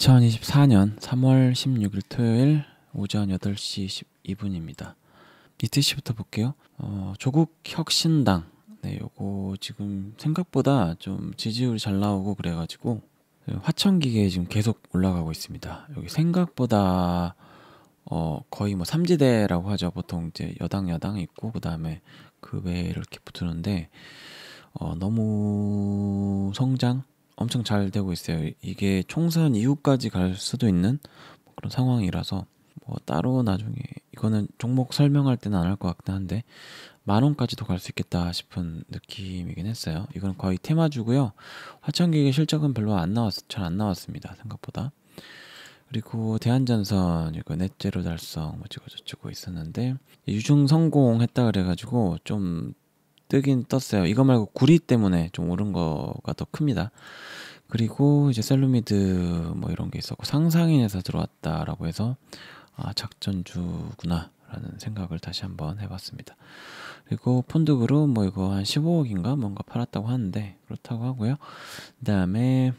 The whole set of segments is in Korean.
2024년 3월 16일 토요일 오전 8시 12분입니다. 이트시부터 볼게요. 어, 조국 혁신당. 네, 요거 지금 생각보다 좀 지지율이 잘 나오고 그래가지고 화천기계 지금 계속 올라가고 있습니다. 여기 생각보다 어, 거의 뭐 삼지대라고 하죠. 보통 이제 여당 야당 있고 그 다음에 그 외에 이렇게 붙는데 어, 너무 성장 엄청 잘 되고 있어요. 이게 총선 이후까지 갈 수도 있는 뭐 그런 상황이라서 뭐 따로 나중에 이거는 종목 설명할 때는 안 할 것 같긴 한데 만 원까지도 갈 수 있겠다 싶은 느낌이긴 했어요. 이건 거의 테마주고요. 화천기계 실적은 별로 안 나왔 잘안 나왔습니다. 생각보다. 그리고 대한전선 이거 넷째로 달성 뭐 찍어주고 있었는데 유중 성공했다 그래가지고 좀 뜨긴 떴어요. 이거 말고 구리 때문에 좀 오른 거가 더 큽니다. 그리고 이제 셀루미드 뭐 이런 게 있었고 상상인에서 들어왔다라고 해서 아 작전주구나 라는 생각을 다시 한번 해봤습니다. 그리고 폰드그룹 뭐 이거 한 15억인가 뭔가 팔았다고 하는데 그렇다고 하고요. 그 다음에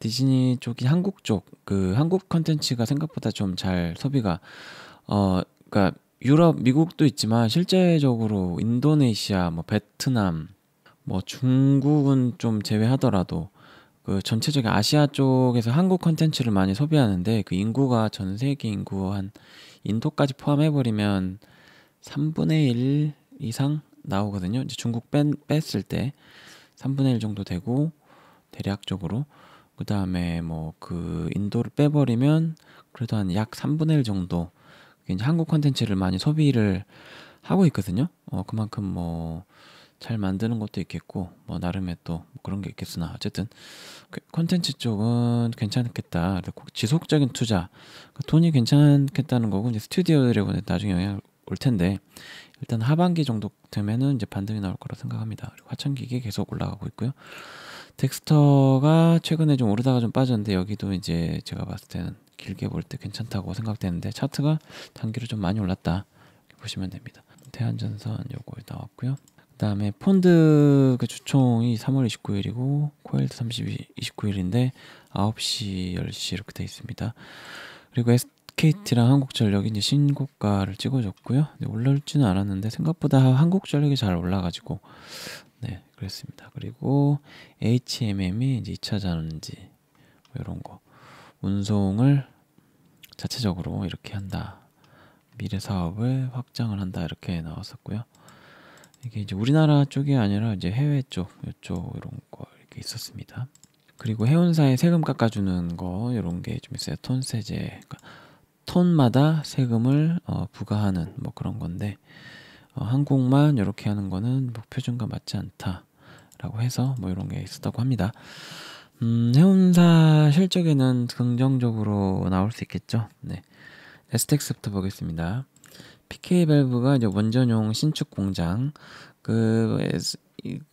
디즈니 쪽이 한국 쪽 그 한국 컨텐츠가 생각보다 좀 잘 소비가 어 그러니까 유럽, 미국도 있지만 실제적으로 인도네시아, 뭐 베트남, 뭐 중국은 좀 제외하더라도 그 전체적인 아시아 쪽에서 한국 컨텐츠를 많이 소비하는데 그 인구가 전 세계 인구 한 인도까지 포함해버리면 3분의 1 이상 나오거든요. 이제 중국 뺀, 뺐을 때 3분의 1 정도 되고 대략적으로 그다음에 뭐 그 인도를 빼버리면 그래도 한 약 3분의 1 정도 이제 한국 컨텐츠를 많이 소비를 하고 있거든요. 어, 그만큼 뭐 잘 만드는 것도 있겠고 뭐 나름의 또 그런 게 있겠으나 어쨌든 그 컨텐츠 쪽은 괜찮겠다. 지속적인 투자 그 돈이 괜찮겠다는 거고 이제 스튜디오 들래곤에 나중에 영향 올 텐데 일단 하반기 정도 되면은 이제 반등이 나올 거라 생각합니다. 그리고 화천기계 계속 올라가고 있고요. 덱스터가 최근에 좀 오르다가 좀 빠졌는데 여기도 이제 제가 봤을 때는 길게 볼 때 괜찮다고 생각되는데 차트가 단기로 좀 많이 올랐다 보시면 됩니다. 대한전선 요거 나왔고요. 그 다음에 폰드 그 주총이 3월 29일이고 코일드 30, 29일인데 9시, 10시 이렇게 돼 있습니다. 그리고 SKT랑 한국전력이 이제 신고가를 찍어줬고요. 올라올지는 않았는데 생각보다 한국전력이 잘 올라가지고 네 그랬습니다. 그리고 HMM이 이제 2차 전지 뭐 이런 거 운송을 자체적으로 이렇게 한다. 미래 사업을 확장을 한다 이렇게 나왔었고요. 이게 이제 우리나라 쪽이 아니라 이제 해외 쪽 이쪽 이런 거 이렇게 있었습니다. 그리고 해운사에 세금 깎아주는 거 이런 게 좀 있어요. 톤 세제, 그러니까 톤마다 세금을 어, 부과하는 뭐 그런 건데 어, 한국만 이렇게 하는 거는 뭐 표준과 맞지 않다라고 해서 뭐 이런 게 있었다고 합니다. 음, 해운사 실적에는 긍정적으로 나올 수 있겠죠. 네. 에스텍스부터 보겠습니다. PK 밸브가 이제 원전용 신축 공장. 그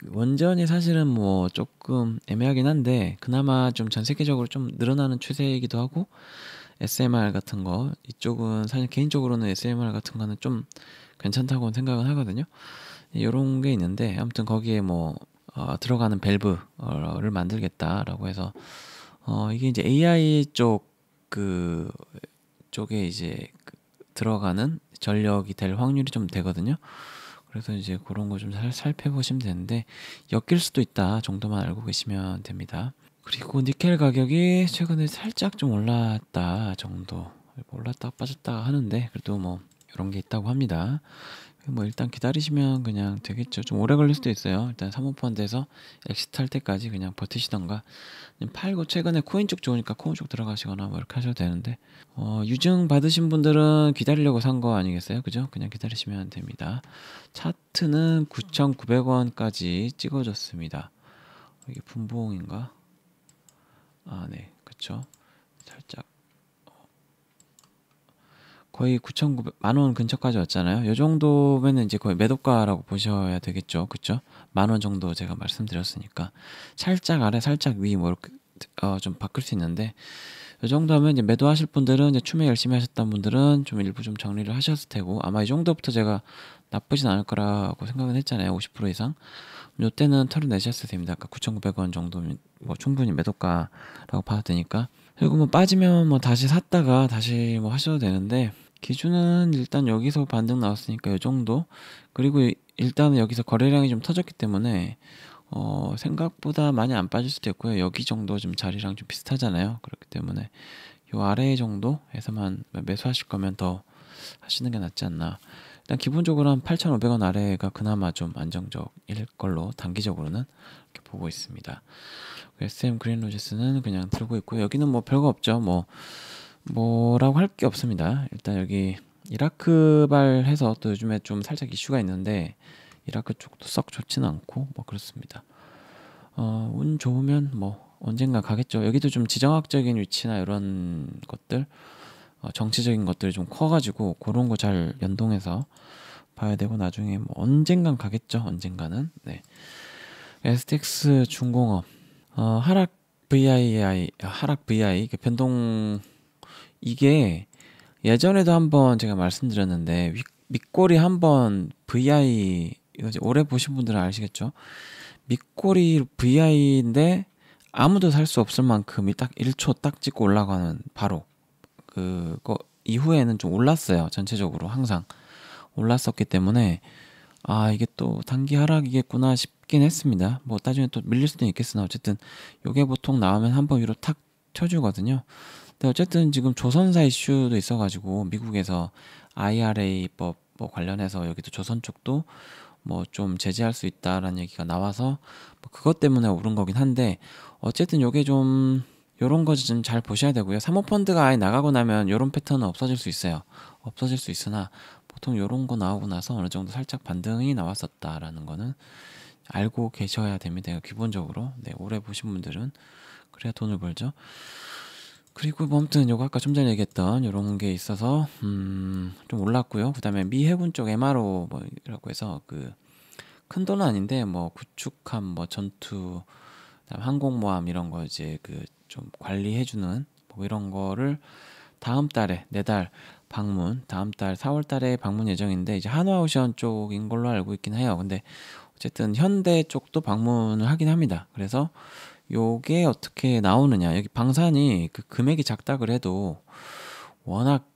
원전이 사실은 뭐 조금 애매하긴 한데 그나마 좀 전 세계적으로 좀 늘어나는 추세이기도 하고 SMR 같은 거 이쪽은 사실 개인적으로는 SMR 같은 거는 좀 괜찮다고 생각은 하거든요. 이런 예, 게 있는데 아무튼 거기에 뭐 어, 들어가는 밸브를 만들겠다라고 해서 어, 이게 이제 AI 쪽 그 쪽에 이제 그 들어가는 전력이 될 확률이 좀 되거든요. 그래서 이제 그런 거 좀 살펴보시면 되는데 엮일 수도 있다 정도만 알고 계시면 됩니다. 그리고 니켈 가격이 최근에 살짝 좀 올랐다 정도 올랐다 빠졌다 하는데 그래도 뭐 이런 게 있다고 합니다. 뭐 일단 기다리시면 그냥 되겠죠. 좀 오래 걸릴 수도 있어요. 일단 사모펀드에서 엑시트 할 때까지 그냥 버티시던가 팔고 최근에 코인 쪽 좋으니까 코인 쪽 들어가시거나 뭐 이렇게 하셔도 되는데 어, 유증 받으신 분들은 기다리려고 산 거 아니겠어요? 그죠? 그냥 기다리시면 됩니다. 차트는 9,900원까지 찍어줬습니다. 이게 분봉인가? 아, 네. 그쵸. 살짝 거의 9,900만 원 근처까지 왔잖아요. 요 정도면 은 이제 거의 매도가라고 보셔야 되겠죠. 그쵸? 만원 정도 제가 말씀드렸으니까 살짝 아래 살짝 위뭐 이렇게 어, 좀 바꿀 수 있는데 요 정도 하면 이제 매도하실 분들은 이제 춤에 열심히 하셨던 분들은 좀 일부 좀 정리를 하셨을 테고 아마 이 정도부터 제가 나쁘진 않을 거라고 생각은 했잖아요. 50% 이상. 요때는 털을내셨을 됩니다. 아까 9,900원 정도면 뭐 충분히 매도가라고 봐도 되니까. 그리고 뭐 빠지면 뭐 다시 샀다가 다시 뭐 하셔도 되는데 기준은 일단 여기서 반등 나왔으니까 이 정도 그리고 일단은 여기서 거래량이 좀 터졌기 때문에 어, 생각보다 많이 안 빠질 수도 있고요. 여기 정도 좀 자리랑 좀 비슷하잖아요. 그렇기 때문에 요 아래 정도에서만 매수하실 거면 더 하시는 게 낫지 않나. 일단 기본적으로 한 8,500원 아래가 그나마 좀 안정적일 걸로 단기적으로는 이렇게 보고 있습니다. SM 그 그린 로제스는 그냥 들고 있고 여기는 뭐 별거 없죠. 뭐 뭐라고 할 게 없습니다. 일단 여기 이라크발 해서 또 요즘에 좀 살짝 이슈가 있는데 이라크 쪽도 썩 좋지는 않고 뭐 그렇습니다. 어, 운 좋으면 뭐 언젠가 가겠죠. 여기도 좀 지정학적인 위치나 이런 것들, 어, 정치적인 것들이 좀 커가지고 그런 거 잘 연동해서 봐야 되고 나중에 뭐 언젠간 가겠죠. 언젠가는 네. STX 중공업 어, 하락 VII 아, 하락 VI 변동 이게 예전에도 한번 제가 말씀드렸는데 윗꼬리 한번 VI 이거 오래 보신 분들은 아시겠죠? 밑꼬리 VI인데 아무도 살 수 없을 만큼이 딱 1초 딱 찍고 올라가는 바로 그거 이후에는 좀 올랐어요. 전체적으로 항상 올랐었기 때문에 아 이게 또 단기 하락이겠구나 싶긴 했습니다. 뭐 나중에 또 밀릴 수도 있겠으나 어쨌든 요게 보통 나오면 한 번 위로 탁 쳐주거든요. 근데 어쨌든 지금 조선사 이슈도 있어가지고 미국에서 IRA법 뭐 관련해서 여기도 조선 쪽도 뭐 좀 제재할 수 있다라는 얘기가 나와서 뭐 그것 때문에 오른 거긴 한데 어쨌든 요게 좀 요런 거 좀 잘 보셔야 되고요. 사모펀드가 아예 나가고 나면 요런 패턴은 없어질 수 있어요. 없어질 수 있으나 보통 요런 거 나오고 나서 어느 정도 살짝 반등이 나왔었다라는 거는 알고 계셔야 됩니다. 기본적으로 네, 오래 보신 분들은 그래야 돈을 벌죠. 그리고 뭐 아무튼 요거 아까 좀 전에 얘기했던 요런 게 있어서 음, 좀 올랐고요. 그다음에 미 해군 쪽 MRO 뭐라고 해서 그 큰 돈은 아닌데 뭐 구축함 뭐 전투 그다음 항공모함 이런 거 이제 그좀 관리해 주는 뭐 이런 거를 다음 달에 내달 네 방문 다음 달 4월 달에 방문 예정인데 이제 한화오션 쪽인 걸로 알고 있긴 해요. 근데 어쨌든 현대 쪽도 방문을 하긴 합니다. 그래서 요게 어떻게 나오느냐. 여기 방산이 그 금액이 작다 그래도 워낙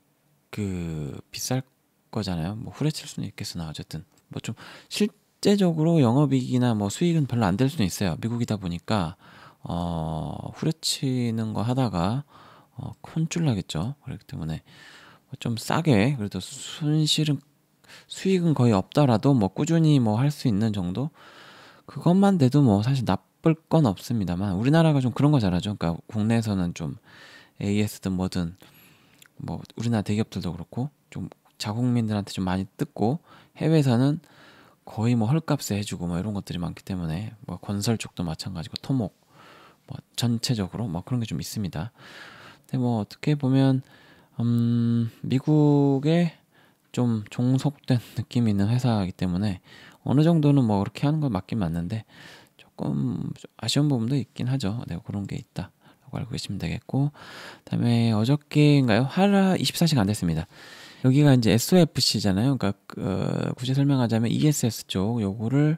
그 비쌀 거잖아요. 뭐 후레칠 수는 있겠으나 어쨌든 뭐 좀 실제적으로 영업이익이나 뭐 수익은 별로 안 될 수는 있어요. 미국이다 보니까 어후레치는거 하다가 어 큰 줄 나겠죠. 그렇기 때문에 뭐 좀 싸게 그래도 손실은 수익은 거의 없더라도 뭐 꾸준히 뭐 할 수 있는 정도 그것만 돼도 뭐 사실 나쁘 나쁠 건 없습니다만 우리나라가 좀 그런 거 잘하죠. 그러니까 국내에서는 좀 AS든 뭐든 뭐 우리나라 대기업들도 그렇고 좀 자국민들한테 좀 많이 뜯고 해외에서는 거의 뭐 헐값에 해주고 뭐 이런 것들이 많기 때문에 뭐 건설 쪽도 마찬가지고 토목 뭐 전체적으로 뭐 그런 게 좀 있습니다. 근데 뭐 어떻게 보면 음 미국에 좀 종속된 느낌이 있는 회사이기 때문에 어느 정도는 뭐 그렇게 하는 건 맞긴 맞는데 조금 아쉬운 부분도 있긴 하죠. 네, 그런 게 있다. 라고 알고 계시면 되겠고 다음에 어저께인가요? 하라 24시간 안 됐습니다. 여기가 이제 SOFC잖아요. 그러니까 그, 어, 굳이 설명하자면 ESS 쪽 요거를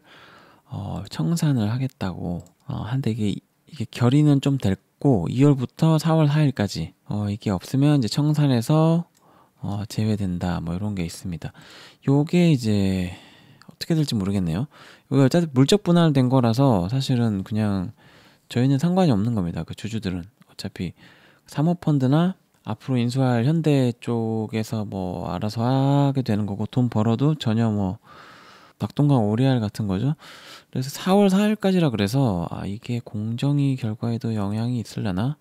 어, 청산을 하겠다고 어, 한데 이게, 이게 결의는 좀 됐고 2월부터 4월 4일까지 어, 이게 없으면 이제 청산에서 어, 제외된다 뭐 이런 게 있습니다. 요게 이제 어떻게 될지 모르겠네요. 이거 어차피 물적 분할된 거라서 사실은 그냥 저희는 상관이 없는 겁니다. 그 주주들은 어차피 사모펀드나 앞으로 인수할 현대 쪽에서 뭐 알아서 하게 되는 거고 돈 벌어도 전혀 뭐 낙동강 오리알 같은 거죠. 그래서 4월 4일까지라 그래서 아 이게 공정위 결과에도 영향이 있을려나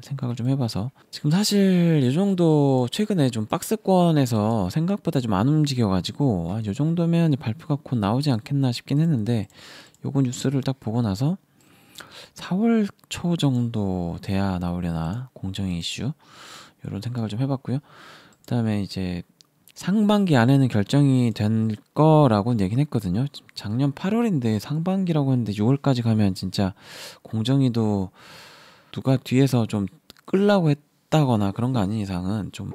생각을 좀 해봐서 지금 사실 이 정도 최근에 좀 박스권에서 생각보다 좀 안 움직여가지고 아, 이 정도면 발표가 곧 나오지 않겠나 싶긴 했는데 요거 뉴스를 딱 보고 나서 4월 초 정도 돼야 나오려나 공정위 이슈 이런 생각을 좀 해봤고요. 그다음에 이제 상반기 안에는 결정이 될 거라고 는얘긴 했거든요. 작년 8월인데 상반기라고 했는데 6월까지 가면 진짜 공정위도 누가 뒤에서 좀 끌라고 했다거나 그런 거 아닌 이상은 좀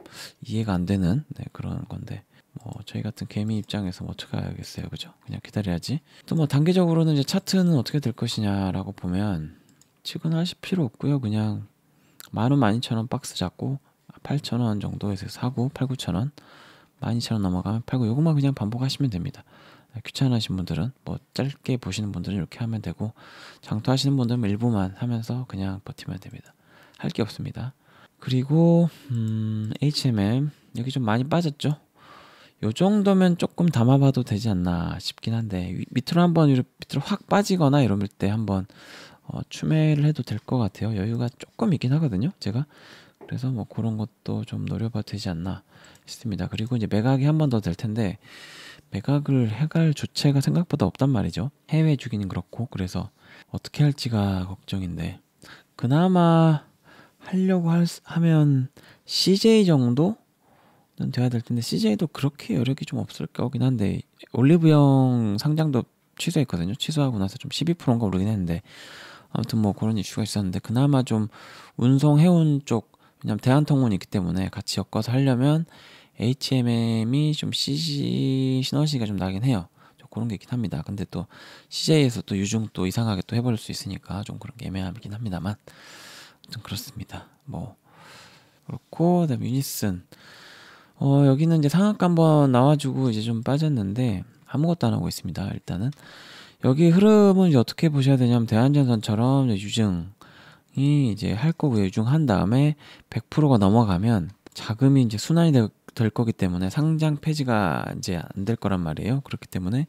이해가 안 되는 네, 그런 건데 뭐 저희 같은 개미 입장에서 뭐 어떻게 해야겠어요 그죠 그냥 기다려야지 또 뭐단계적으로는 이제 차트는 어떻게 될 것이냐라고 보면 치근하실 필요 없고요 그냥 만 원 만이천원 박스 잡고 8천원 정도에서 사고 8, 9천원 12,000원 넘어가면 팔고 요것만 그냥 반복하시면 됩니다 귀찮으신 분들은 뭐 짧게 보시는 분들은 이렇게 하면 되고 장투하시는 분들은 일부만 하면서 그냥 버티면 됩니다. 할 게 없습니다. 그리고 음, HMM 여기 좀 많이 빠졌죠? 요 정도면 조금 담아봐도 되지 않나 싶긴 한데 밑으로 한번 밑으로 확 빠지거나 이럴 때 한번 어, 추매를 해도 될 것 같아요. 여유가 조금 있긴 하거든요. 제가 그래서 뭐 그런 것도 좀 노려봐도 되지 않나 싶습니다. 그리고 이제 매각이 한 번 더 될 텐데 매각을 해갈 주체가 생각보다 없단 말이죠. 해외 주기는 그렇고 그래서 어떻게 할지가 걱정인데 그나마 하려고 할, 하면 CJ 정도? 는 돼야 될 텐데 CJ도 그렇게 여력이 좀 없을 거긴 한데 올리브영 상장도 취소했거든요. 취소하고 나서 좀 12%인가 오르긴 했는데 아무튼 뭐 그런 이슈가 있었는데 그나마 좀 운송 해운 쪽 왜냐면 대한통운이 있기 때문에 같이 엮어서 하려면 HMM이 좀 CG 시너지가 좀 나긴 해요. 좀 그런 게 있긴 합니다. 근데 또 CJ에서 또 유중 또 이상하게 또 해버릴 수 있으니까 좀 그런 게 애매하긴 합니다만. 좀 그렇습니다. 뭐. 그렇고, 그 다음 유니슨. 어, 여기는 이제 상악 한번 나와주고 이제 좀 빠졌는데 아무것도 안 하고 있습니다. 일단은. 여기 흐름은 이제 어떻게 보셔야 되냐면 대한전선처럼 유증이 이제 할 거고요. 유증한 다음에 100%가 넘어가면 자금이 이제 순환이 되고 될 거기 때문에 상장 폐지가 이제 안 될 거란 말이에요. 그렇기 때문에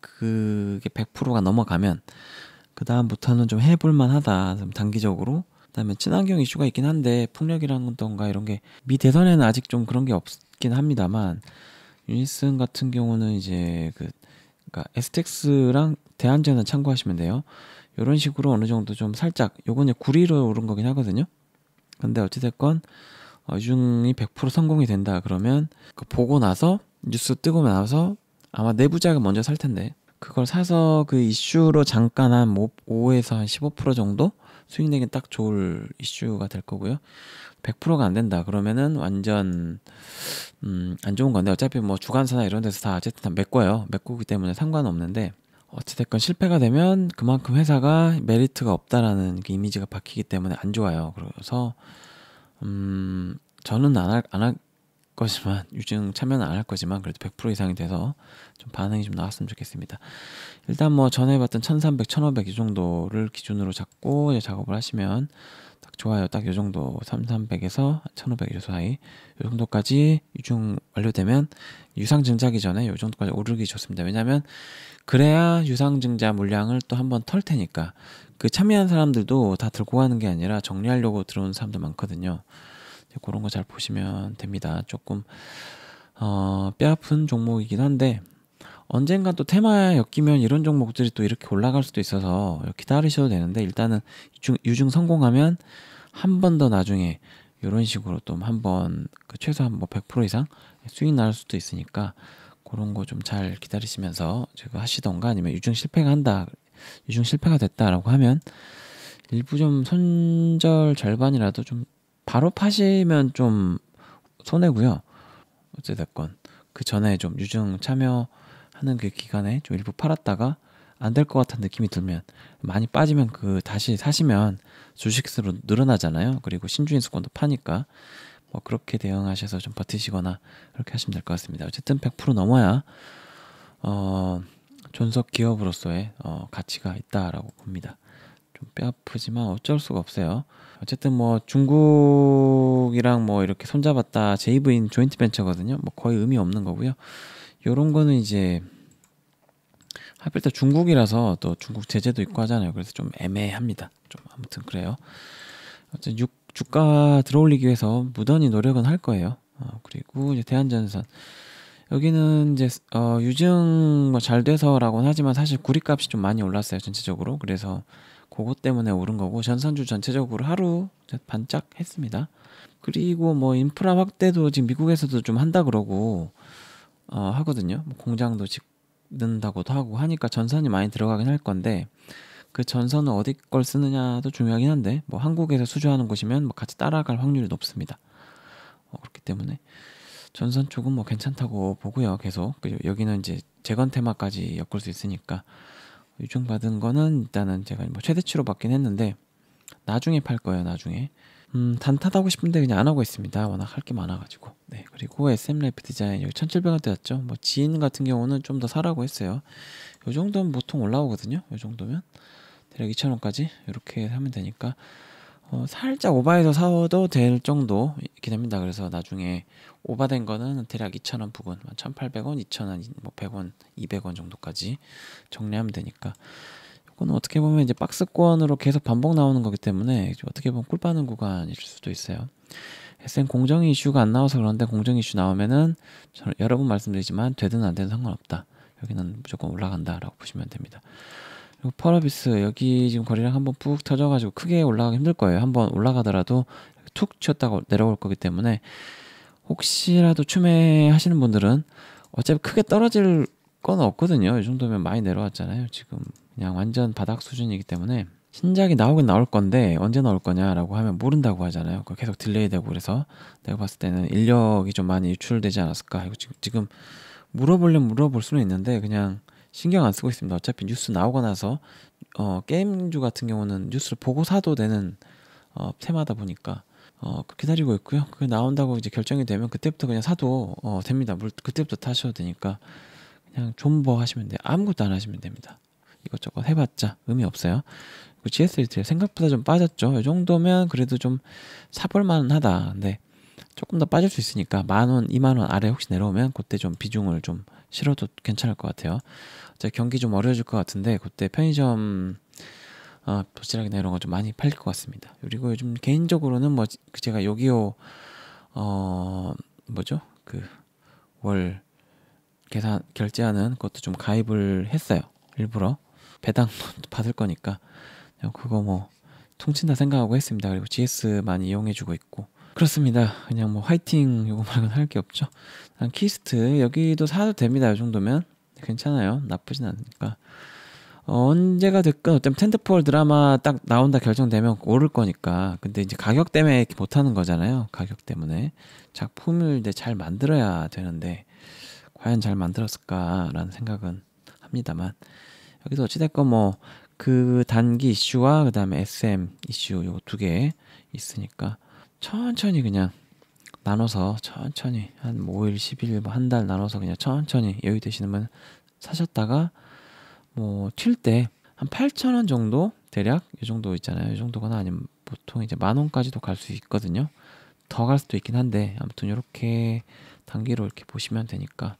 그게 100%가 넘어가면 그 다음부터는 좀 해볼만 하다. 단기적으로. 그다음에 친환경 이슈가 있긴 한데 풍력이라던가 이런 게 미 대선에는 아직 좀 그런 게 없긴 합니다만 유니슨 같은 경우는 이제 그 그러니까 에스텍스랑 대안전은 참고하시면 돼요. 이런 식으로 어느 정도 좀 살짝 요거는 구리로 오른 거긴 하거든요. 근데 어찌됐건 어증이100% 성공이 된다 그러면 그거 보고 나서 뉴스 뜨고 나서 아마 내부작은 먼저 살 텐데 그걸 사서 그 이슈로 잠깐 한 5에서 한 15% 정도 수익 내기딱 좋을 이슈가 될 거고요. 100%가 안 된다 그러면은 완전 음, 안 좋은 건데 어차피 뭐 주간사나 이런 데서 다 어쨌든 다 메꿔요. 메꾸기 때문에 상관없는데 어찌됐건 실패가 되면 그만큼 회사가 메리트가 없다라는 그 이미지가 박히기 때문에 안 좋아요. 그래서 음, 저는 안 할, 안 할 거지만, 유증 참여는 안 할 거지만, 그래도 100% 이상이 돼서 좀 반응이 좀 나왔으면 좋겠습니다. 일단 뭐 전에 봤던 1300, 1500 이 정도를 기준으로 잡고 작업을 하시면 딱 좋아요. 딱 이 정도 3300에서 1500 이 사이 이 정도까지 유증 완료되면 유상 증자기 전에 이 정도까지 오르기 좋습니다. 왜냐하면 그래야 유상 증자 물량을 또 한번 털 테니까 그 참여한 사람들도 다 들고 가는 게 아니라 정리하려고 들어온 사람도 많거든요. 그런 거 잘 보시면 됩니다. 조금 어, 뼈아픈 종목이긴 한데 언젠가 또 테마에 엮이면 이런 종목들이 또 이렇게 올라갈 수도 있어서 기다리셔도 되는데 일단은 유중, 유중 성공하면 한 번 더 나중에 이런 식으로 또 한 번 그 최소한 뭐 100% 이상 수익 날 수도 있으니까 그런 거 좀 잘 기다리시면서 제가 하시던가 아니면 유중 실패가 한다 유중 실패가 됐다라고 하면 일부 좀 손절 절반이라도 좀 바로 파시면 좀 손해고요. 어찌됐건 그 전에 좀 유중 참여하는 그 기간에 좀 일부 팔았다가 안 될 것 같은 느낌이 들면 많이 빠지면 그 다시 사시면 주식수로 늘어나잖아요. 그리고 신주인수권도 파니까 뭐 그렇게 대응하셔서 좀 버티시거나 그렇게 하시면 될 것 같습니다. 어쨌든 100% 넘어야 어 존속 기업으로서의 어, 가치가 있다라고 봅니다. 좀 뼈아프지만 어쩔 수가 없어요. 어쨌든 뭐 중국이랑 뭐 이렇게 손잡았다 JV인 조인트 벤처거든요. 뭐 거의 의미 없는 거고요. 요런 거는 이제 하필 또 중국이라서 또 중국 제재도 있고 하잖아요. 그래서 좀 애매합니다. 좀 아무튼 그래요. 어쨌든 육, 주가 들어올리기 위해서 무던히 노력은 할 거예요. 어, 그리고 이제 대한전선 여기는 이제 어, 유증 뭐잘돼서라고 하지만 사실 구리값이 좀 많이 올랐어요 전체적으로 그래서 그것 때문에 오른 거고 전선주 전체적으로 하루 반짝 했습니다. 그리고 뭐 인프라 확대도 지금 미국에서도 좀 한다 그러고 어, 하거든요. 뭐 공장도 짓는다고도 하고 하니까 전선이 많이 들어가긴 할 건데 그 전선은 어디 걸 쓰느냐도 중요하긴 한데 뭐 한국에서 수주하는 곳이면 뭐 같이 따라갈 확률이 높습니다. 어, 그렇기 때문에 전선 쪽은 뭐 괜찮다고 보고요. 계속 그리 여기는 이제 재건 테마까지 엮을 수 있으니까 요청 받은 거는 일단은 제가 뭐 최대치로 받긴 했는데 나중에 팔 거예요. 나중에 음, 단타하고 싶은데 그냥 안 하고 있습니다. 워낙 할 게 많아가지고 네 그리고 SM 이프 디자인 여기 1,700원대였죠. 뭐 지인 같은 경우는 좀 더 사라고 했어요. 요 정도면 보통 올라오거든요. 요 정도면 대략 2,000원까지 이렇게 하면 되니까 어, 살짝 오바해서 사도 될 정도이긴 합니다. 그래서 나중에 오바된 거는 대략 2,000원 부근, 1,800원, 2,000원, 뭐 100원, 200원 뭐 정도까지 정리하면 되니까 이건 어떻게 보면 이제 박스권으로 계속 반복 나오는 거기 때문에 어떻게 보면 꿀 빠는 구간일 수도 있어요. SN 공정 이슈가 안 나와서 그런데 공정 이슈 나오면은 저는 여러 번 말씀드리지만 되든 안 되든 상관없다. 여기는 무조건 올라간다라고 보시면 됩니다. 그리고 펄어비스 여기 지금 거리랑 한번 푹 터져가지고 크게 올라가기 힘들 거예요. 한번 올라가더라도 툭 쳤다가 내려올 거기 때문에 혹시라도 추매 하시는 분들은 어차피 크게 떨어질 건 없거든요. 이 정도면 많이 내려왔잖아요. 지금 그냥 완전 바닥 수준이기 때문에 신작이 나오긴 나올 건데 언제 나올 거냐라고 하면 모른다고 하잖아요. 계속 딜레이되고 그래서 내가 봤을 때는 인력이 좀 많이 유출되지 않았을까. 이거 지금 물어보려면 물어볼 수는 있는데 그냥 신경 안 쓰고 있습니다. 어차피 뉴스 나오고 나서 어, 게임주 같은 경우는 뉴스를 보고 사도 되는 어, 테마다 보니까 어, 기다리고 있고요. 그게 나온다고 이제 결정이 되면 그때부터 그냥 사도 어, 됩니다. 물, 그때부터 타셔도 되니까 그냥 존버 하시면 돼. 요 아무것도 안 하시면 됩니다. 이것저것 해봤자 의미 없어요. 그리고 GS1 생각보다 좀 빠졌죠. 이 정도면 그래도 좀 사볼만 은 하다. 근데 조금 더 빠질 수 있으니까 만 원, 이만 원 아래 혹시 내려오면 그때 좀 비중을 좀 실어도 괜찮을 것 같아요. 제 경기 좀 어려워질 것 같은데 그때 편의점 아, 도시락이나 이런 거 좀 많이 팔릴 것 같습니다. 그리고 요즘 개인적으로는 뭐 그 제가 요기요 어 뭐죠 그 월 계산 결제하는 것도 좀 가입을 했어요. 일부러 배당 받을 거니까 그거 뭐 통친다 생각하고 했습니다. 그리고 GS 많이 이용해주고 있고 그렇습니다. 그냥 뭐 화이팅 요거 말고는 할 게 없죠. 키스트 여기도 사도 됩니다. 이 정도면 괜찮아요. 나쁘진 않으니까. 어, 언제가 됐건 어쨌든 텐트폴 드라마 딱 나온다 결정되면 오를 거니까. 근데 이제 가격 때문에 못 하는 거잖아요. 가격 때문에. 작품을 이제 잘 만들어야 되는데, 과연 잘 만들었을까라는 생각은 합니다만. 여기서 어찌됐건 뭐, 그 단기 이슈와 그 다음에 SM 이슈 요두개 있으니까 천천히 그냥 나눠서 천천히 한 5일, 10일, 뭐한달 나눠서 그냥 천천히 여유 되시는 분 사셨다가 뭐튈때한8천원 정도 대략 이 정도 있잖아요. 이 정도거나 아니면 보통 이제 만 원까지도 갈 수 있거든요. 더 갈 수도 있긴 한데 아무튼 이렇게 단기로 이렇게 보시면 되니까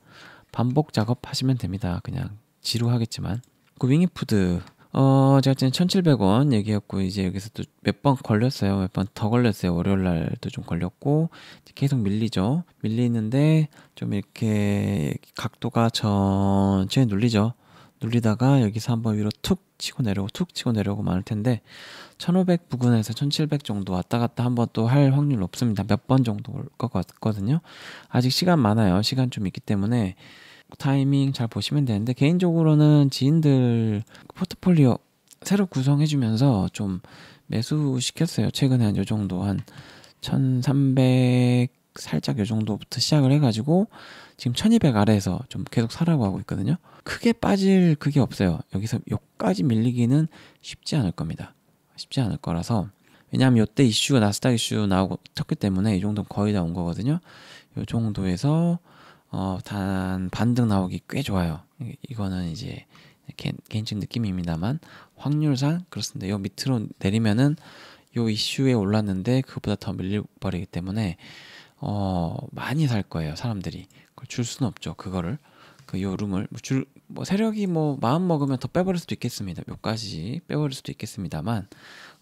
반복 작업하시면 됩니다. 그냥 지루하겠지만 그 윙이푸드 어, 제가 지금 1,700원 얘기했고, 이제 여기서 또 몇 번 걸렸어요. 몇 번 더 걸렸어요. 월요일 날도 좀 걸렸고, 계속 밀리죠. 밀리는데, 좀 이렇게 각도가 전체에 눌리죠. 눌리다가 여기서 한번 위로 툭 치고 내려오고 툭 치고 내려오고 많을 텐데 1500 부근에서 1700 정도 왔다 갔다 한번 또 할 확률 높습니다. 몇 번 정도 올 것 같거든요. 아직 시간 많아요. 시간 좀 있기 때문에 타이밍 잘 보시면 되는데 개인적으로는 지인들 포트폴리오 새로 구성해주면서 좀 매수시켰어요. 최근에 한요 정도 한 1300 살짝 요 정도부터 시작을 해가지고 지금 1200 아래에서 좀 계속 사라고 하고 있거든요. 크게 빠질 그게 없어요. 여기서 요까지 밀리기는 쉽지 않을 겁니다. 쉽지 않을 거라서 왜냐하면 요때 이슈가 나스닥 이슈 나오고 쳤기 때문에 이정도 거의 다 온 거거든요. 요 정도에서 어, 단 반등 나오기 꽤 좋아요. 이거는 이제 개, 인적인 느낌입니다만 확률상 그렇습니다. 요 밑으로 내리면은 요 이슈에 올랐는데 그보다 더 밀려버리기 때문에 어, 많이 살 거예요 사람들이. 그걸 줄 수는 없죠 그거를 그요 룸을 뭐 줄, 뭐 세력이 뭐 마음 먹으면 더 빼버릴 수도 있겠습니다. 몇 가지 빼버릴 수도 있겠습니다만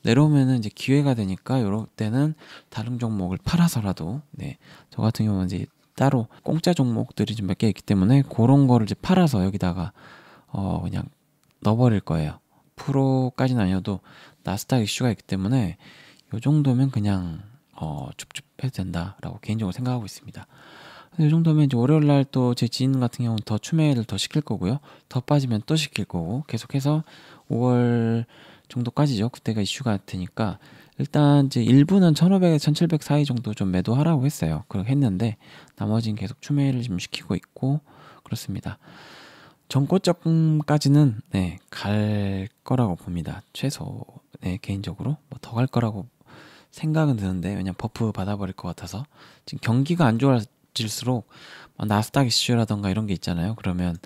내려오면은 이제 기회가 되니까 요럴 때는 다른 종목을 팔아서라도 네 저 같은 경우는 이제 따로 공짜 종목들이 좀몇개 있기 때문에 그런 거를 이제 팔아서 여기다가 어 그냥 넣어버릴 거예요. 프로까지는 아니어도 나스닥 이슈가 있기 때문에 이 정도면 그냥 어 줍줍해도 된다라고 개인적으로 생각하고 있습니다. 이 정도면 이제 월요일 날 또 제 지인 같은 경우는 더 추매를 더 시킬 거고요. 더 빠지면 또 시킬 거고 계속해서 5월 정도까지죠. 그때가 이슈가 되니까 일단 이제 일부는 1500에서 1700 사이 정도 좀 매도하라고 했어요. 그렇게 했는데 나머지는 계속 추매를 지금 시키고 있고 그렇습니다. 정고점까지는 네, 갈 거라고 봅니다. 최소 네, 개인적으로 뭐 더 갈 거라고 생각은 드는데 왜냐면 버프 받아버릴 것 같아서 지금 경기가 안 좋아질수록 뭐 나스닥 이슈라던가 이런 게 있잖아요. 그러면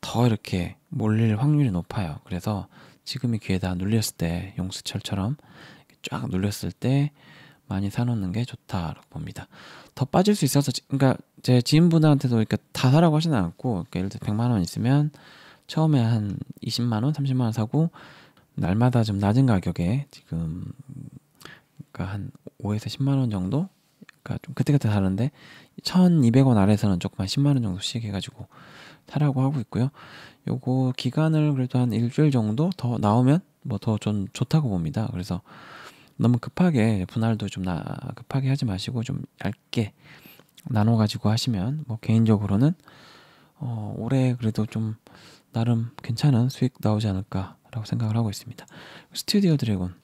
더 이렇게 몰릴 확률이 높아요. 그래서 지금이 기회다 눌렸을 때 용수철처럼 쫙 눌렸을 때 많이 사놓는 게 좋다라고 봅니다. 더 빠질 수 있어서 그러니까 제지인분한테도 이렇게 다 사라고 하진않았고 그러니까 예를 들어 100만 원 있으면 처음에 한 20만 원, 30만 원 사고 날마다 좀 낮은 가격에 지금 그러니까 한 5에서 10만 원 정도 그러니까 좀 그때그때 다른데 1,200원 아래서는 조금 한 10만 원 정도씩 해가지고 사라고 하고 있고요. 요거 기간을 그래도 한 일주일 정도 더 나오면 뭐 더 좀 좋다고 봅니다. 그래서 너무 급하게 분할도 좀 나, 급하게 하지 마시고 좀 얇게 나눠 가지고 하시면 뭐 개인적으로는 어, 올해 그래도 좀 나름 괜찮은 수익 나오지 않을까라고 생각을 하고 있습니다. 스튜디오 드래곤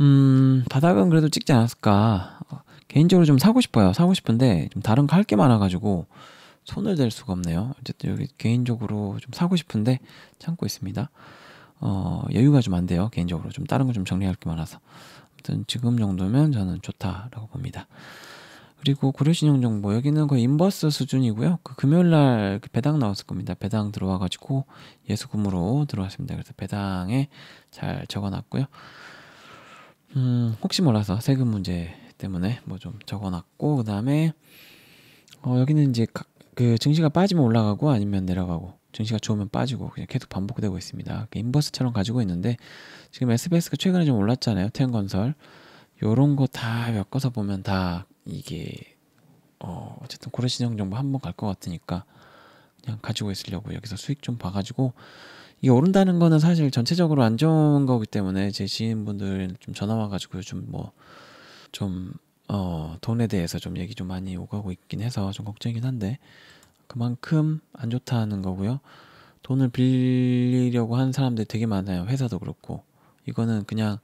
음, 바닥은 그래도 찍지 않았을까. 어, 개인적으로 좀 사고 싶어요. 사고 싶은데 좀 다른 거 할 게 많아가지고 손을 댈 수가 없네요. 어쨌든 여기 개인적으로 좀 사고 싶은데 참고 있습니다. 어, 여유가 좀 안 돼요. 개인적으로 좀 다른 거 좀 정리할 게 많아서 어쨌든 지금 정도면 저는 좋다라고 봅니다. 그리고 고려신용 정보 여기는 거의 인버스 수준이고요. 그 금요일 날 그 배당 나왔을 겁니다. 배당 들어와 가지고 예수금으로 들어왔습니다. 그래서 배당에 잘 적어 놨고요. 음, 혹시 몰라서 세금 문제 때문에 뭐 좀 적어 놨고 그다음에 어, 여기는 이제 그 증시가 빠지면 올라가고 아니면 내려가고 증시가 좋으면 빠지고 그냥 계속 반복되고 있습니다. 인버스처럼 가지고 있는데 지금 SBS가 최근에 좀 올랐잖아요. 태양건설 요런 거 다 엮어서 보면 다 이게 어 어쨌든 고려신형 정보 한번 갈 것 같으니까 그냥 가지고 있으려고 여기서 수익 좀 봐가지고 이게 오른다는 거는 사실 전체적으로 안 좋은 거기 때문에 제 지인분들 좀 전화 와가지고 요즘 뭐좀어 돈에 대해서 좀 얘기 좀 많이 오가고 있긴 해서 좀 걱정이긴 한데 그만큼 안 좋다는 거고요. 돈을 빌리려고 하는 사람들 되게 많아요. 회사도 그렇고. 이거는 그냥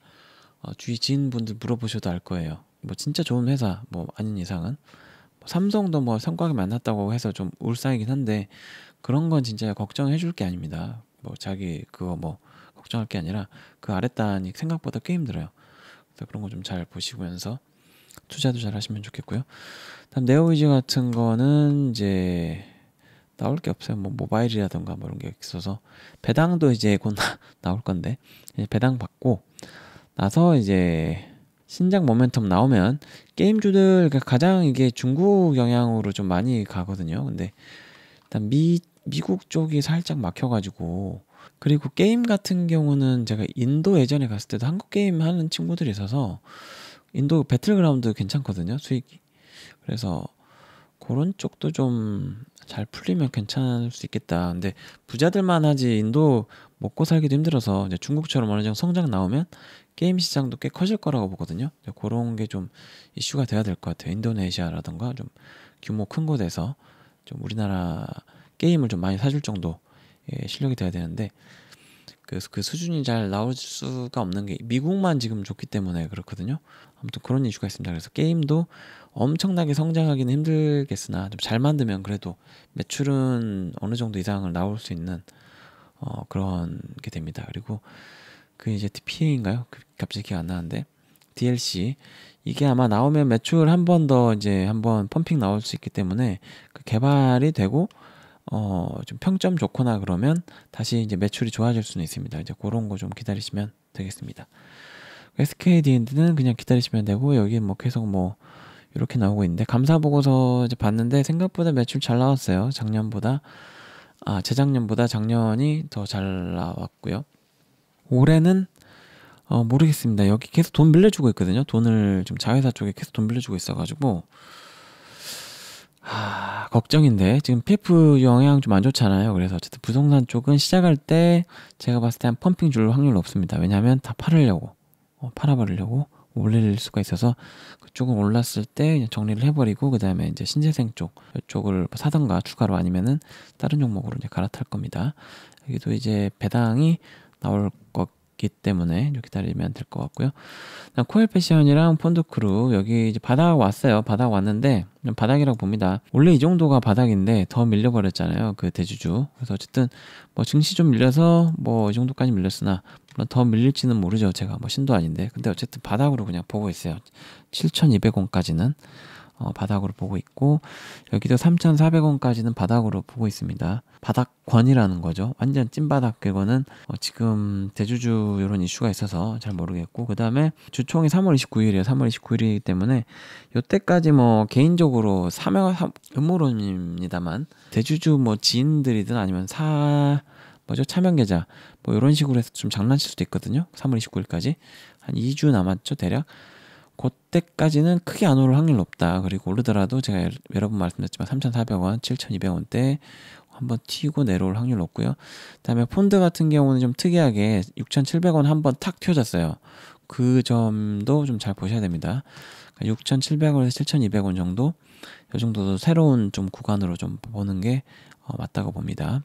어, 주위 지인분들 물어보셔도 알 거예요. 뭐 진짜 좋은 회사 뭐 아닌 이상은 뭐 삼성도 뭐 성과가 만났다고 해서 좀 울상이긴 한데 그런 건 진짜 걱정해 줄 게 아닙니다. 뭐 자기 그거 뭐 걱정할 게 아니라 그 아랫단이 생각보다 꽤 힘들어요. 그래서 그런 거 좀 잘 보시면서 투자도 잘 하시면 좋겠고요. 다음 네오이즈 같은 거는 이제 나올 게 없어요. 뭐모바일이라던가뭐 이런 게 있어서 배당도 이제 곧 나올 나 건데 배당 받고 나서 이제 신작 모멘텀 나오면 게임주들 그러니까 가장 이게 중국 영향으로 좀 많이 가거든요. 근데 일단 미 미국 쪽이 살짝 막혀가지고 그리고 게임 같은 경우는 제가 인도 예전에 갔을 때도 한국 게임 하는 친구들이 있어서 인도 배틀그라운드 괜찮거든요 수익이 그래서 그런 쪽도 좀잘 풀리면 괜찮을 수 있겠다. 근데 부자들만 하지 인도 먹고 살기도 힘들어서 이제 중국처럼 어느 정도 성장 나오면 게임 시장도 꽤 커질 거라고 보거든요. 그런 게 좀 이슈가 돼야 될 것 같아요. 인도네시아라던가 좀 규모 큰 곳에서 좀 우리나라 게임을 좀 많이 사줄 정도 예, 실력이 돼야 되는데 그래서 그 수준이 잘 나올 수가 없는 게 미국만 지금 좋기 때문에 그렇거든요. 아무튼 그런 이슈가 있습니다. 그래서 게임도 엄청나게 성장하기는 힘들겠으나 좀 잘 만들면 그래도 매출은 어느 정도 이상을 나올 수 있는 어, 그런 게 됩니다. 그리고 그 이제 TPA인가요? 그 갑자기 기억 안 나는데 DLC 이게 아마 나오면 매출 한 번 더 이제 한 번 펌핑 나올 수 있기 때문에 그 개발이 되고 어, 좀 평점 좋거나 그러면 다시 이제 매출이 좋아질 수는 있습니다. 이제 그런 거 좀 기다리시면 되겠습니다. SK D&D는 그냥 기다리시면 되고 여기 뭐 계속 뭐 이렇게 나오고 있는데 감사 보고서 이제 봤는데 생각보다 매출 잘 나왔어요. 작년보다 아 재작년보다 작년이 더 잘 나왔고요. 올해는 어 모르겠습니다. 여기 계속 돈 빌려주고 있거든요. 돈을 좀 자회사 쪽에 계속 돈 빌려주고 있어가지고 하, 걱정인데 지금 PF 영향 좀 안 좋잖아요. 그래서 어쨌든 부동산 쪽은 시작할 때 제가 봤을 때 한 펌핑 줄 확률 높습니다. 왜냐하면 다 팔으려고 어, 팔아버리려고 올릴 수가 있어서 그쪽금 올랐을 때 정리를 해버리고 그 다음에 이제 신재생 쪽 쪽을 뭐 사던가 추가로 아니면은 다른 종목으로 이제 갈아탈 겁니다. 여기도 이제 배당이 나올 것 있기 때문에 좀 기다리면 될 것 같고요. 코엘 패션이랑 폰드 크루 여기 이제 바닥 왔어요. 바닥 왔는데 바닥이라고 봅니다. 원래 이 정도가 바닥인데 더 밀려버렸잖아요. 그 대주주. 그래서 어쨌든 뭐 증시 좀 밀려서 뭐 이 정도까지 밀렸으나 더 밀릴지는 모르죠. 제가 뭐 신도 아닌데 근데 어쨌든 바닥으로 그냥 보고 있어요. 7,200원까지는. 어, 바닥으로 보고 있고 여기도 3,400원까지는 바닥으로 보고 있습니다. 바닥권이라는 거죠. 완전 찐바닥 그거는 어, 지금 대주주 이런 이슈가 있어서 잘 모르겠고 그 다음에 주총이 3월 29일이에요. 3월 29일이기 때문에 이때까지 뭐 개인적으로 사명 음모론입니다만 대주주 뭐 지인들이든 아니면 사 뭐죠 차명 계좌 뭐 이런 식으로 해서 좀 장난칠 수도 있거든요. 3월 29일까지 한 2주 남았죠 대략. 그때까지는 크게 안 오를 확률 높다. 그리고 오르더라도 제가 여러 번 말씀드렸지만 3,400원, 7,200원대 한번 튀고 내려올 확률 높고요. 그다음에 폰드 같은 경우는 좀 특이하게 6,700원 한번 탁 튀어졌어요. 그 점도 좀 잘 보셔야 됩니다. 6,700원에서 그러니까 7,200원 정도, 이 정도도 새로운 좀 구간으로 좀 보는 게 어, 맞다고 봅니다.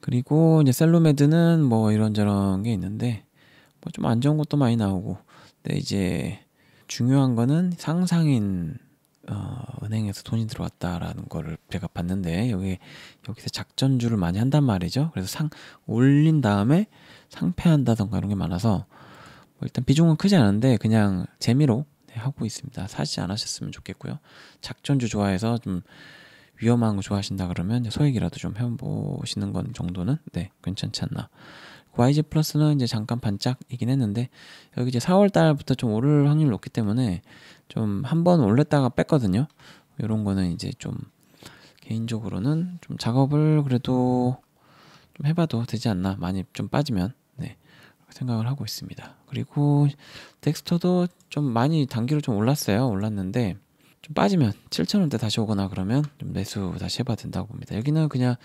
그리고 이제 셀로메드는 뭐 이런저런 게 있는데 뭐 좀 안 좋은 것도 많이 나오고, 근데 이제 중요한 거는 상상인 어, 은행에서 돈이 들어왔다라는 거를 제가 봤는데 여기 여기서 작전주를 많이 한단 말이죠. 그래서 상 올린 다음에 상패한다던가 이런 게 많아서 뭐 일단 비중은 크지 않은데 그냥 재미로 네, 하고 있습니다. 사지 않으셨으면 좋겠고요. 작전주 좋아해서 좀 위험한 거 좋아하신다 그러면 소액이라도 좀 해보시는 건 정도는 네 괜찮지 않나 YG 플러스는 이제 잠깐 반짝이긴 했는데 여기 이제 4월 달부터 좀 오를 확률 높기 때문에 좀 한번 올렸다가 뺐거든요. 이런 거는 이제 좀 개인적으로는 좀 작업을 그래도 좀 해봐도 되지 않나 많이 좀 빠지면 네 생각을 하고 있습니다. 그리고 덱스터도 좀 많이 단기로 좀 올랐어요. 올랐는데 좀 빠지면 7천원대 다시 오거나 그러면 좀 매수 다시 해봐야 된다고 봅니다. 여기는 그냥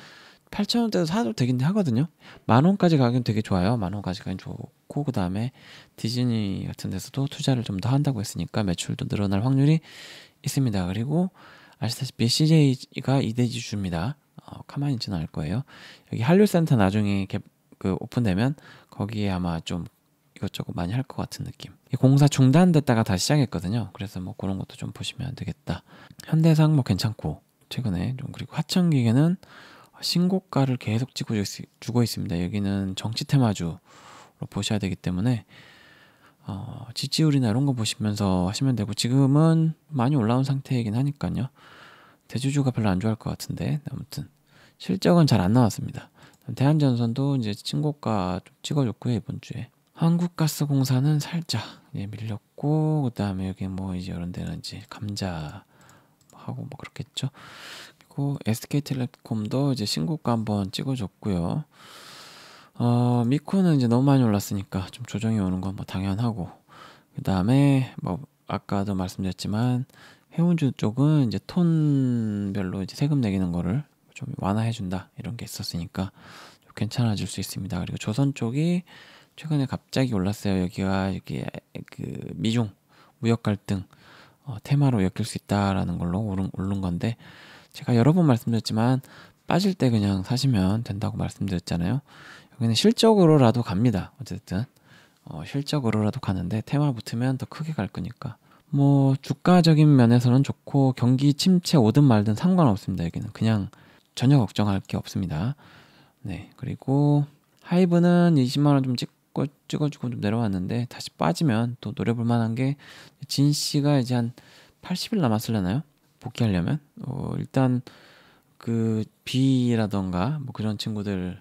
8천 원대도 사도 되긴 하거든요. 만 원까지 가긴 되게 좋아요. 만 원까지 가긴 좋고 그 다음에 디즈니 같은 데서도 투자를 좀 더 한다고 했으니까 매출도 늘어날 확률이 있습니다. 그리고 아시다시피 CJ가 이대지 주입니다. 어, 가만히 있지는 않을 거예요. 여기 한류센터 나중에 개, 그 오픈되면 거기에 아마 좀 이것저것 많이 할 것 같은 느낌. 공사 중단됐다가 다시 시작했거든요. 그래서 뭐 그런 것도 좀 보시면 되겠다. 현대상 뭐 괜찮고 최근에 좀 그리고 화천기계는 신고가를 계속 찍고 주고 있습니다. 여기는 정치 테마주로 보셔야 되기 때문에 어, 지지율이나 이런 거 보시면서 하시면 되고 지금은 많이 올라온 상태이긴 하니까요. 대주주가 별로 안 좋아할 것 같은데 아무튼 실적은 잘 안 나왔습니다. 대한전선도 이제 신고가 좀 찍어줬고요 이번 주에 한국가스공사는 살짝 예, 밀렸고 그 다음에 여기 뭐 이제 이런 데는 이제 감자 하고 뭐 그렇겠죠. 했고 SK텔레콤도 이제 신고가 한번 찍어줬고요. 어, 미코는 이제 너무 많이 올랐으니까 좀 조정이 오는 건 뭐 당연하고 그 다음에 뭐 아까도 말씀드렸지만 해운주 쪽은 이제 톤별로 이제 세금 내기는 거를 좀 완화해준다 이런 게 있었으니까 좀 괜찮아질 수 있습니다. 그리고 조선 쪽이 최근에 갑자기 올랐어요. 여기가 여기 그 미중 무역 갈등 어, 테마로 엮일 수 있다라는 걸로 오른, 오른 건데 제가 여러 번 말씀드렸지만 빠질 때 그냥 사시면 된다고 말씀드렸잖아요. 여기는 실적으로라도 갑니다. 어쨌든 어, 실적으로라도 가는데 테마 붙으면 더 크게 갈 거니까. 뭐 주가적인 면에서는 좋고 경기 침체 오든 말든 상관없습니다. 여기는 그냥 전혀 걱정할 게 없습니다. 네 그리고 하이브는 20만 원 좀 찍고 찍어주고 좀 내려왔는데 다시 빠지면 또 노려볼 만한 게 진 씨가 이제 한 80일 남았을려나요? 복귀하려면 어, 일단 그 B라던가 뭐 그런 친구들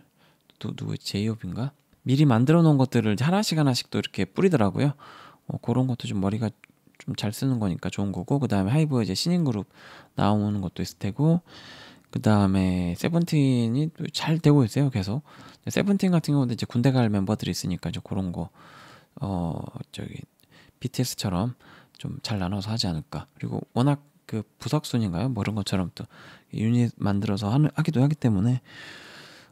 또 누구 제이홉인가 미리 만들어 놓은 것들을 하나씩 하나씩 또 이렇게 뿌리더라고요. 어, 그런 것도 좀 머리가 좀 잘 쓰는 거니까 좋은 거고 그 다음에 하이브의 이제 신인 그룹 나오는 것도 있을 테고 그 다음에 세븐틴이 또 잘 되고 있어요 계속 세븐틴 같은 경우도 이제 군대 갈 멤버들이 있으니까 이제 그런 거 어 저기 BTS처럼 좀 잘 나눠서 하지 않을까 그리고 워낙 그 부석순인가요? 뭐 이런 것처럼 또 유닛 만들어서 하는, 하기도 하기 때문에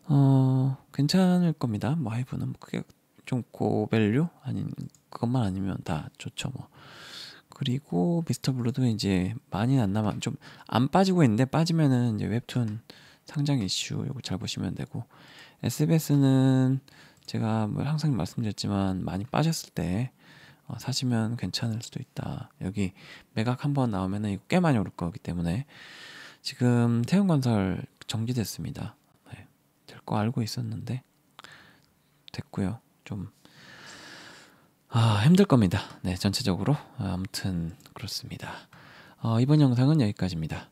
어 괜찮을 겁니다. 뭐 하이브는 뭐게좀 고밸류 아닌 그것만 아니면 다 좋죠 뭐. 그리고 미스터 블루도 이제 많이 안 남아 좀안 빠지고 있는데 빠지면은 이제 웹툰 상장 이슈 요거 잘 보시면 되고 SBS는 제가 뭐 항상 말씀드렸지만 많이 빠졌을 때 어, 사시면 괜찮을 수도 있다. 여기 매각 한번 나오면 이거 꽤 많이 오를 거기 때문에 지금 태용건설 정지됐습니다. 네, 될 거 알고 있었는데 됐고요. 좀 아, 힘들 겁니다. 네, 전체적으로 아, 아무튼 그렇습니다. 어, 이번 영상은 여기까지입니다.